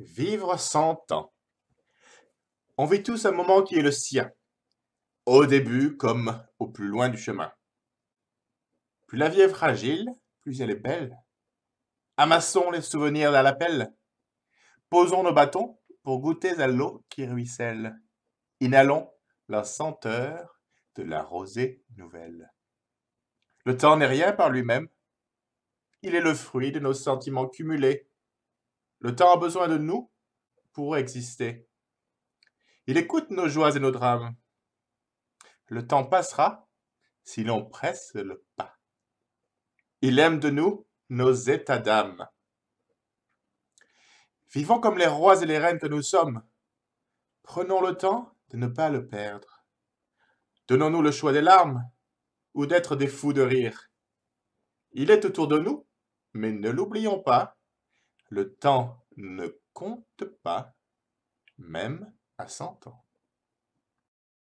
Vivre cent ans. On vit tous un moment qui est le sien, au début comme au plus loin du chemin. Plus la vie est fragile, plus elle est belle. Amassons les souvenirs à pelle Posons nos bâtons pour goûter à l'eau qui ruisselle. Inhalons la senteur de la rosée nouvelle. Le temps n'est rien par lui-même. Il est le fruit de nos sentiments cumulés le temps a besoin de nous pour exister. Il écoute nos joies et nos drames. Le temps passera si l'on presse le pas. Il aime de nous nos états d'âme. Vivons comme les rois et les reines que nous sommes. Prenons le temps de ne pas le perdre. Donnons-nous le choix des larmes ou d'être des fous de rire. Il est autour de nous, mais ne l'oublions pas. Le temps ne compte pas, même à 100 ans.